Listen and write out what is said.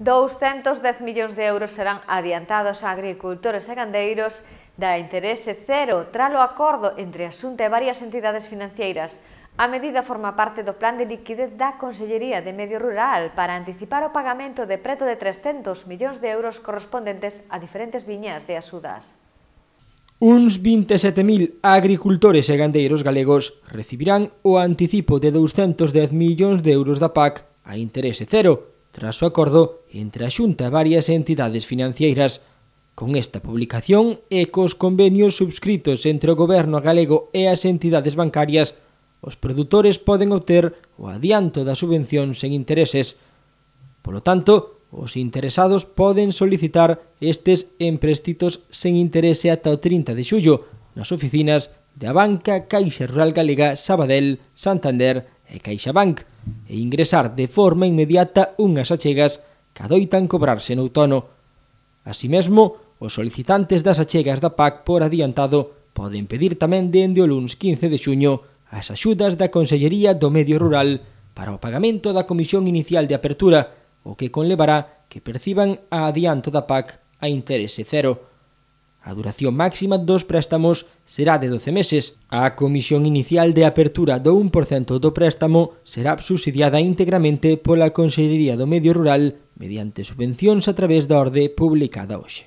210 millóns de euros serán adiantados a agricultores e gandeiros da interese cero tralo acordo entre a Xunta e varias entidades financeiras. A medida forma parte do plan de liquidez da Consellería de Medio Rural para anticipar o pagamento de preto de 300 millóns de euros correspondentes a diferentes viñas de axudas. Uns 27.000 agricultores e gandeiros galegos recibirán o anticipo de 210 millóns de euros da PAC a interese cero tras o acordo entre a Xunta e varias entidades financeiras. Con esta publicación e cos convenios subscritos entre o goberno galego e as entidades bancarias, os produtores poden obter o adianto da subvención sen intereses. Polo tanto, os interesados poden solicitar estes emprestitos sen interese ata o 30 de xullo nas oficinas da Banca Caixa Rural Galega Sabadell, Santander e CaixaBank e ingresar de forma inmediata unhas achegas que adoitan cobrarse no outono. Así mesmo, os solicitantes das achegas da PAC por adiantado poden pedir tamén dende o luns 15 de xuño as axudas da Consellería do Medio Rural para o pagamento da Comisión Inicial de Apertura, o que conlevará que perciban a adianto da PAC a interese cero. A duración máxima dos préstamos será de 12 meses. A comisión inicial de apertura do 1% do préstamo será subsidiada íntegramente pola Consellería do Medio Rural mediante subvencións a través da orde publicada hoxe.